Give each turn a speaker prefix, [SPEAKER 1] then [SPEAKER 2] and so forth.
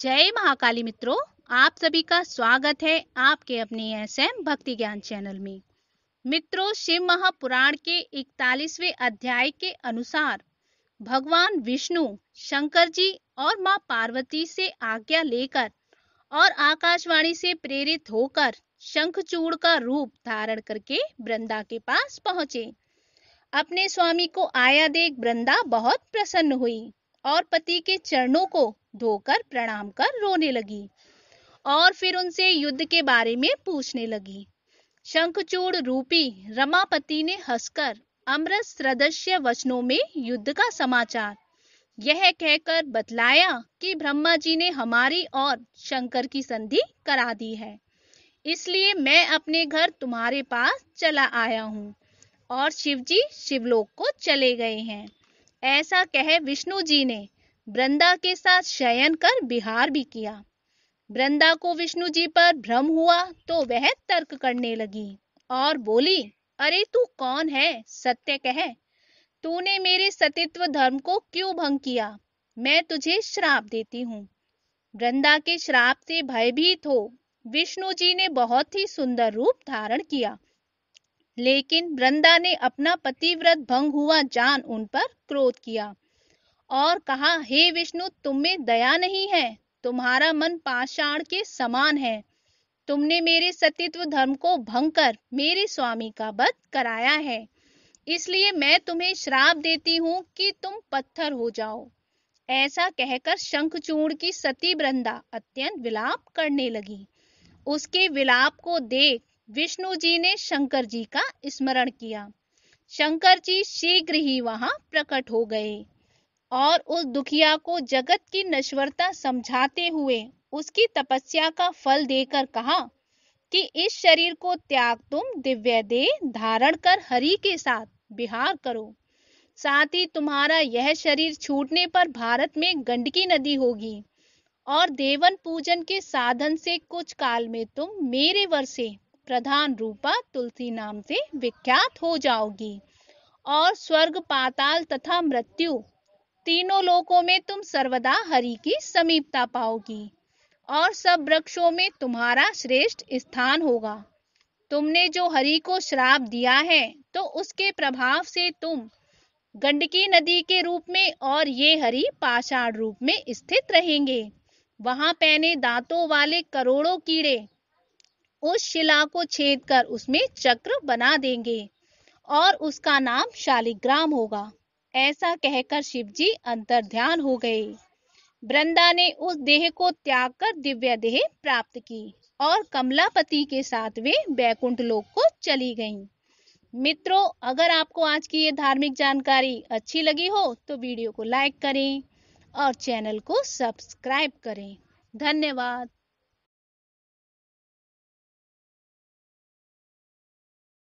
[SPEAKER 1] जय महाकाली मित्रों आप सभी का स्वागत है आपके अपने एस एम भक्ति ज्ञान चैनल में मित्रों शिव महापुराण के इकतालीसवें अध्याय के अनुसार भगवान विष्णु शंकर जी और माँ पार्वती से आज्ञा लेकर और आकाशवाणी से प्रेरित होकर शंखचूड़ का रूप धारण करके वृंदा के पास पहुंचे अपने स्वामी को आया देख वृंदा बहुत प्रसन्न हुई और पति के चरणों को धोकर प्रणाम कर रोने लगी और फिर उनसे युद्ध के बारे में पूछने लगी शंखचूड़ रूपी रमापति ने हंसकर अमृत सदस्य वचनों में युद्ध का समाचार यह कहकर बतलाया कि ब्रह्मा जी ने हमारी और शंकर की संधि करा दी है इसलिए मैं अपने घर तुम्हारे पास चला आया हूँ और शिवजी शिवलोक को चले गए हैं ऐसा कह विष्णु जी ने वृंदा के साथ शयन कर बिहार भी किया वृंदा को विष्णु जी पर भ्रम हुआ तो वह तर्क करने लगी और बोली अरे तू कौन है सत्य कह तूने मेरे सतित्व धर्म को क्यों भंग किया मैं तुझे श्राप देती हूँ वृंदा के श्राप से भयभीत हो विष्णु जी ने बहुत ही सुंदर रूप धारण किया लेकिन वृंदा ने अपना पतिव्रत भंग हुआ जान उन पर क्रोध किया और कहा हे विष्णु तुम में दया नहीं है तुम्हारा मन पाषाण के समान है तुमने मेरे सतीत्व धर्म को भंग कर मेरे स्वामी का वध कराया है इसलिए मैं तुम्हें श्राप देती हूँ कि तुम पत्थर हो जाओ ऐसा कहकर शंखचूड़ की सती वृंदा अत्यंत विलाप करने लगी उसके विलाप को देख विष्णु जी ने शंकर जी का स्मरण किया शंकर जी शीघ्र ही वहां प्रकट हो गए और उस दुखिया को जगत की नश्वरता समझाते हुए उसकी तपस्या का फल देकर कहा कि इस शरीर को त्याग तुम दिव्य दे धारण कर हरि के साथ बिहार करो साथ ही तुम्हारा यह शरीर छूटने पर भारत में गंडकी नदी होगी और देवन पूजन के साधन से कुछ काल में तुम मेरे वर से प्रधान रूपा तुलसी नाम से विख्यात हो जाओगी और स्वर्ग पाताल तथा मृत्यु तीनों लोकों में तुम सर्वदा हरि की समीपता पाओगी और सब वृक्षों में तुम्हारा श्रेष्ठ स्थान होगा तुमने जो हरि को श्राप दिया है तो उसके प्रभाव से तुम गंडकी नदी के रूप में और ये हरि पाषाण रूप में स्थित रहेंगे वहां पहने दांतों वाले करोड़ों कीड़े उस शिला को छेद कर उसमें चक्र बना देंगे और उसका नाम शालिग्राम होगा ऐसा कहकर शिवजी ध्यान हो गए वृंदा ने उस देह को त्याग कर दिव्य देह प्राप्त की और कमलापति के साथ वे बैकुंठ लोक को चली गईं। मित्रों अगर आपको आज की ये धार्मिक जानकारी अच्छी लगी हो तो वीडियो को लाइक करें और चैनल को सब्सक्राइब करें धन्यवाद